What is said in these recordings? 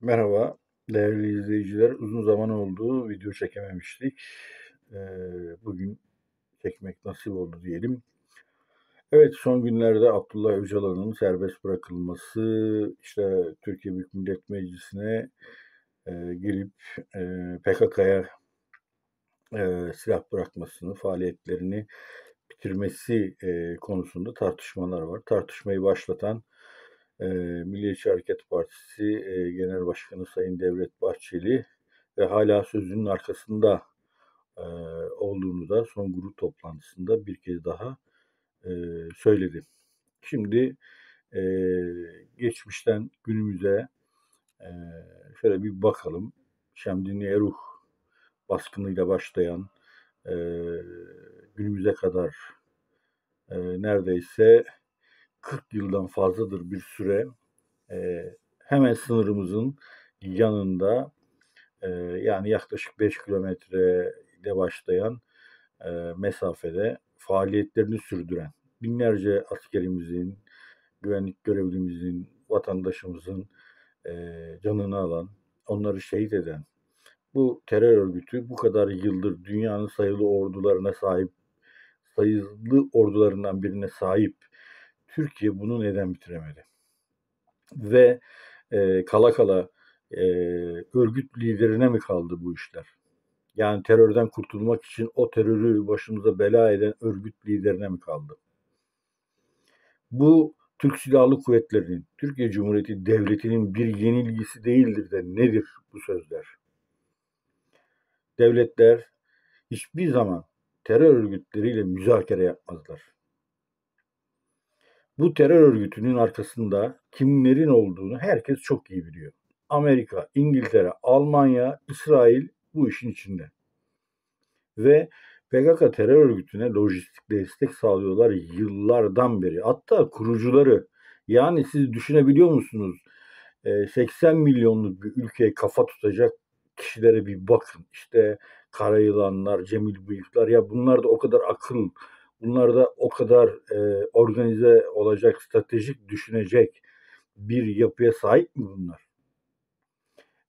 Merhaba değerli izleyiciler. Uzun zaman oldu. Video çekememiştik. Bugün çekmek nasip oldu diyelim. Evet son günlerde Abdullah Öcalan'ın serbest bırakılması işte Türkiye Büyük Millet Meclisi'ne girip PKK'ya silah bırakmasını, faaliyetlerini bitirmesi konusunda tartışmalar var. Tartışmayı başlatan e, Milliyetçi Hareket Partisi e, Genel Başkanı Sayın Devlet Bahçeli ve hala sözünün arkasında e, olduğunu da son grup toplantısında bir kez daha e, söyledi. Şimdi e, geçmişten günümüze e, şöyle bir bakalım. Şemdini Eruh baskınıyla başlayan e, günümüze kadar e, neredeyse 40 yıldan fazladır bir süre e, hemen sınırımızın yanında e, yani yaklaşık 5 kilometrede başlayan e, mesafede faaliyetlerini sürdüren binlerce askerimizin, güvenlik görevlimizin, vatandaşımızın e, canını alan, onları şehit eden bu terör örgütü bu kadar yıldır dünyanın sayılı ordularına sahip, sayılı ordularından birine sahip Türkiye bunu neden bitiremedi? Ve e, kala kala e, örgüt liderine mi kaldı bu işler? Yani terörden kurtulmak için o terörü başımıza bela eden örgüt liderine mi kaldı? Bu Türk Silahlı Kuvvetleri'nin, Türkiye Cumhuriyeti Devleti'nin bir yenilgisi değildir de nedir bu sözler? Devletler hiçbir zaman terör örgütleriyle müzakere yapmazlar. Bu terör örgütünün arkasında kimlerin olduğunu herkes çok iyi biliyor. Amerika, İngiltere, Almanya, İsrail bu işin içinde. Ve PKK terör örgütüne lojistik destek sağlıyorlar yıllardan beri. Hatta kurucuları yani siz düşünebiliyor musunuz? 80 milyonluk bir ülkeye kafa tutacak kişilere bir bakın. İşte Karayılanlar, Cemil Bıyıklar ya bunlar da o kadar akıl da o kadar e, organize olacak, stratejik düşünecek bir yapıya sahip mi bunlar?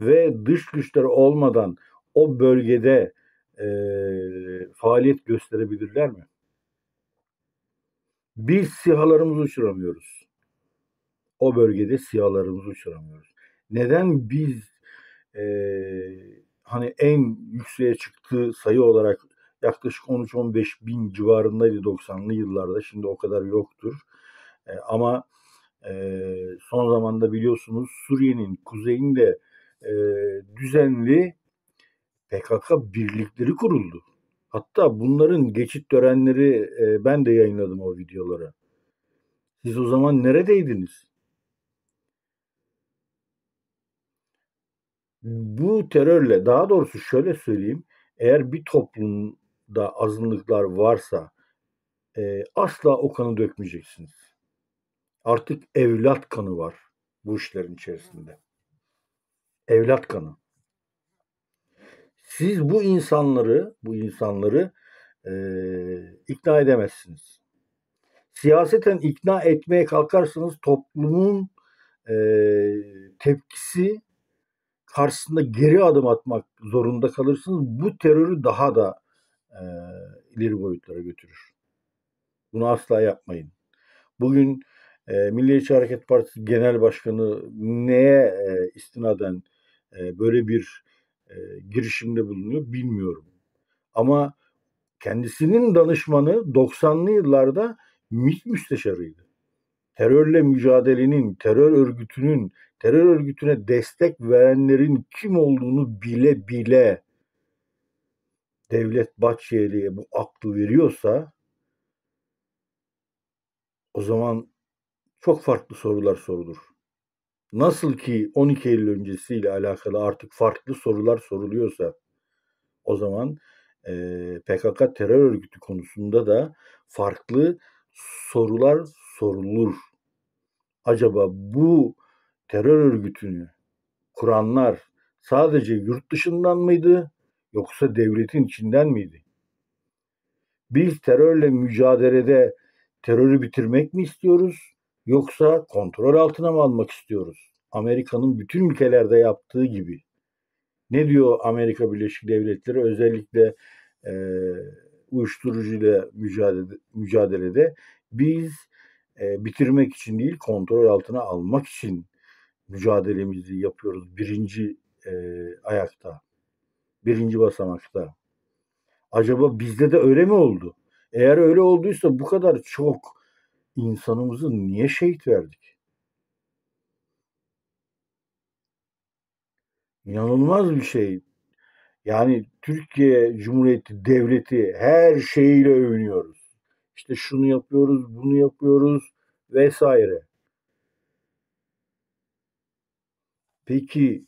Ve dış güçler olmadan o bölgede e, faaliyet gösterebilirler mi? Biz sihalarımızı uçuramıyoruz. O bölgede sihalarımızı uçuramıyoruz. Neden biz e, hani en yükseğe çıktığı sayı olarak yaklaşık 13-15 bin civarındaydı 90'lı yıllarda. Şimdi o kadar yoktur. E, ama e, son zamanda biliyorsunuz Suriye'nin kuzeyinde e, düzenli PKK birlikleri kuruldu. Hatta bunların geçit törenleri e, ben de yayınladım o videoları. Siz o zaman neredeydiniz? Bu terörle daha doğrusu şöyle söyleyeyim. Eğer bir toplum da azınlıklar varsa e, asla o kanı dökmeyeceksiniz. Artık evlat kanı var bu işlerin içerisinde. Evlat kanı. Siz bu insanları, bu insanları e, ikna edemezsiniz. Siyaseten ikna etmeye kalkarsanız toplumun e, tepkisi karşısında geri adım atmak zorunda kalırsınız. Bu terörü daha da e, ileri boyutlara götürür. Bunu asla yapmayın. Bugün e, Milliyetçi Hareket Partisi Genel Başkanı neye e, istinaden e, böyle bir e, girişimde bulunuyor bilmiyorum. Ama kendisinin danışmanı 90'lı yıllarda MİT müsteşarıydı. Terörle mücadelenin, terör örgütünün, terör örgütüne destek verenlerin kim olduğunu bile bile devlet Bahçeli'ye bu aklı veriyorsa o zaman çok farklı sorular sorulur. Nasıl ki 12 Eylül öncesiyle alakalı artık farklı sorular soruluyorsa o zaman e, PKK terör örgütü konusunda da farklı sorular sorulur. Acaba bu terör örgütünü kuranlar sadece yurt dışından mıydı yoksa devletin içinden miydi? Biz terörle mücadelede terörü bitirmek mi istiyoruz yoksa kontrol altına mı almak istiyoruz? Amerika'nın bütün ülkelerde yaptığı gibi. Ne diyor Amerika Birleşik Devletleri özellikle e, uyuşturucuyla mücadele, mücadelede? Biz e, bitirmek için değil kontrol altına almak için mücadelemizi yapıyoruz birinci e, ayakta. Birinci basamakta. Acaba bizde de öyle mi oldu? Eğer öyle olduysa bu kadar çok insanımızı niye şehit verdik? İnanılmaz bir şey. Yani Türkiye Cumhuriyeti Devleti her şeyiyle övünüyoruz. İşte şunu yapıyoruz, bunu yapıyoruz vesaire. Peki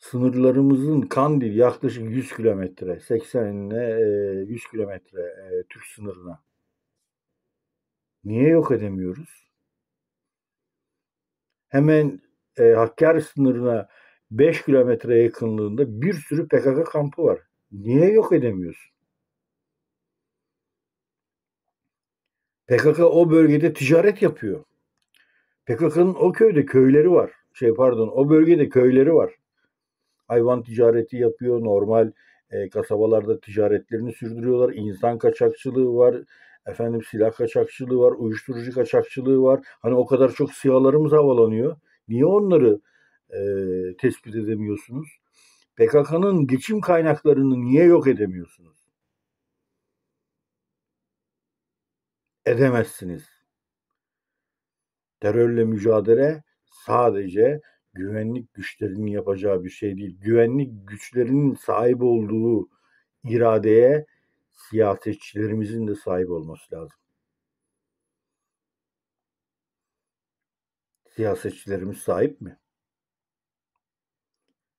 sınırlarımızın Kandil yaklaşık 100 kilometre, 80'ine 100 e, kilometre e, Türk sınırına. Niye yok edemiyoruz? Hemen e, Hakkari sınırına 5 kilometre yakınlığında bir sürü PKK kampı var. Niye yok edemiyorsun? PKK o bölgede ticaret yapıyor. PKK'nın o köyde köyleri var. Şey pardon, o bölgede köyleri var hayvan ticareti yapıyor. Normal e, kasabalarda ticaretlerini sürdürüyorlar. İnsan kaçakçılığı var. Efendim silah kaçakçılığı var, uyuşturucu kaçakçılığı var. Hani o kadar çok siyalarımız havalanıyor. Niye onları e, tespit edemiyorsunuz? PKK'nın geçim kaynaklarını niye yok edemiyorsunuz? Edemezsiniz. Terörle mücadele sadece güvenlik güçlerinin yapacağı bir şey değil. Güvenlik güçlerinin sahip olduğu iradeye siyasetçilerimizin de sahip olması lazım. Siyasetçilerimiz sahip mi?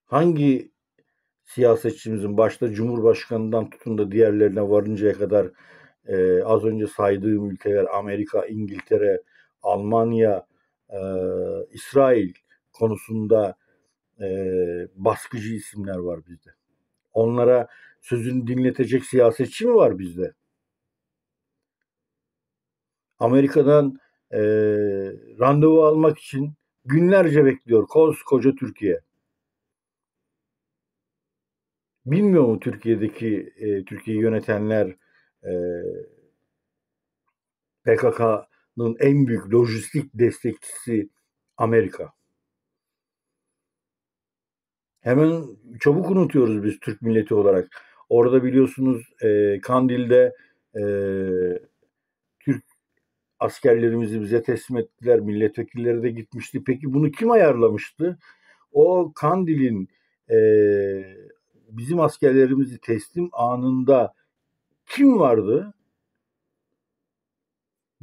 Hangi siyasetçimizin başta Cumhurbaşkanı'ndan tutun da diğerlerine varıncaya kadar e, az önce saydığım ülkeler Amerika, İngiltere, Almanya, e, İsrail konusunda e, baskıcı isimler var bizde. Onlara sözünü dinletecek siyasetçi mi var bizde? Amerika'dan e, randevu almak için günlerce bekliyor koskoca Türkiye. Bilmiyor mu Türkiye'deki e, Türkiye'yi yönetenler e, PKK'nın en büyük lojistik destekçisi Amerika. Hemen çabuk unutuyoruz biz Türk milleti olarak. Orada biliyorsunuz e, Kandil'de e, Türk askerlerimizi bize teslim ettiler. Milletvekilleri de gitmişti. Peki bunu kim ayarlamıştı? O Kandil'in e, bizim askerlerimizi teslim anında kim vardı?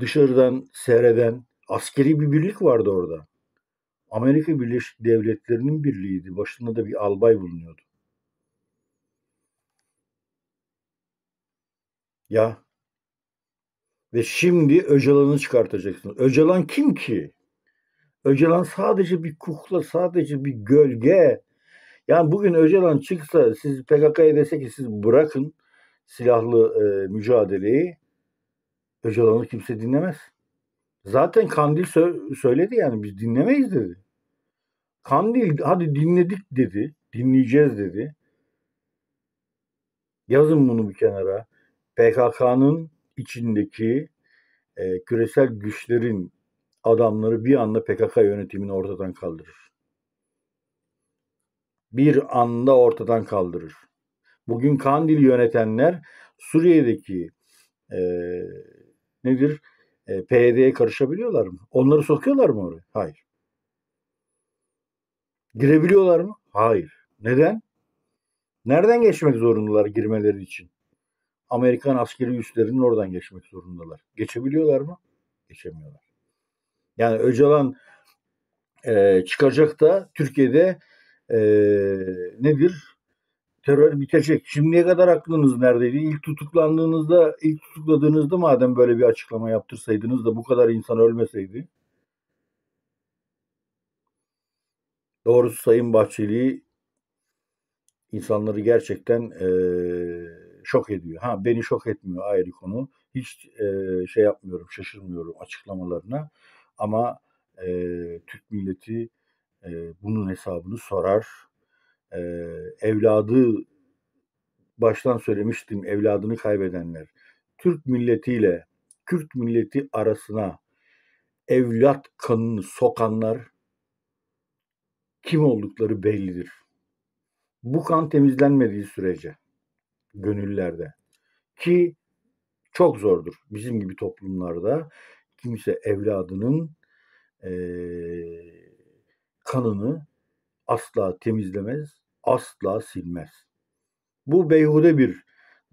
Dışarıdan seyreden askeri bir birlik vardı orada. Amerika Birleşik Devletleri'nin birliğiydi. Başında da bir albay bulunuyordu. Ya ve şimdi Öcalan'ı çıkartacaksınız. Öcalan kim ki? Öcalan sadece bir kukla, sadece bir gölge. Yani bugün Öcalan çıksa siz PKK'ya dese ki siz bırakın silahlı e, mücadeleyi Öcalan'ı kimse dinlemez. Zaten Kandil sö- söyledi yani biz dinlemeyiz dedi. Kandil hadi dinledik dedi. Dinleyeceğiz dedi. Yazın bunu bir kenara. PKK'nın içindeki e, küresel güçlerin adamları bir anda PKK yönetimini ortadan kaldırır. Bir anda ortadan kaldırır. Bugün Kandil yönetenler Suriye'deki e, nedir? e, PYD'ye e karışabiliyorlar mı? Onları sokuyorlar mı oraya? Hayır. Girebiliyorlar mı? Hayır. Neden? Nereden geçmek zorundalar girmeleri için? Amerikan askeri üslerinin oradan geçmek zorundalar. Geçebiliyorlar mı? Geçemiyorlar. Yani Öcalan e, çıkacak da Türkiye'de e, nedir? terör bitecek. Şimdiye kadar aklınız neredeydi? İlk tutuklandığınızda, ilk tutukladığınızda madem böyle bir açıklama yaptırsaydınız da bu kadar insan ölmeseydi. Doğrusu Sayın Bahçeli insanları gerçekten e, şok ediyor. Ha beni şok etmiyor ayrı konu. Hiç e, şey yapmıyorum, şaşırmıyorum açıklamalarına. Ama e, Türk milleti e, bunun hesabını sorar e, evladı baştan söylemiştim evladını kaybedenler Türk milletiyle Kürt milleti arasına evlat kanını sokanlar kim oldukları bellidir. Bu kan temizlenmediği sürece gönüllerde ki çok zordur bizim gibi toplumlarda kimse evladının e, kanını asla temizlemez asla silmez. Bu beyhude bir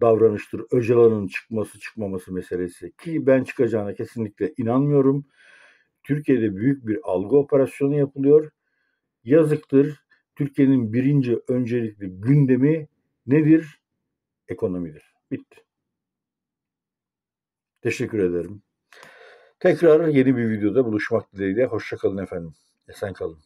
davranıştır. Öcalan'ın çıkması çıkmaması meselesi ki ben çıkacağına kesinlikle inanmıyorum. Türkiye'de büyük bir algı operasyonu yapılıyor. Yazıktır. Türkiye'nin birinci öncelikli gündemi nedir? Ekonomidir. Bitti. Teşekkür ederim. Tekrar yeni bir videoda buluşmak dileğiyle. Hoşçakalın efendim. Esen kalın.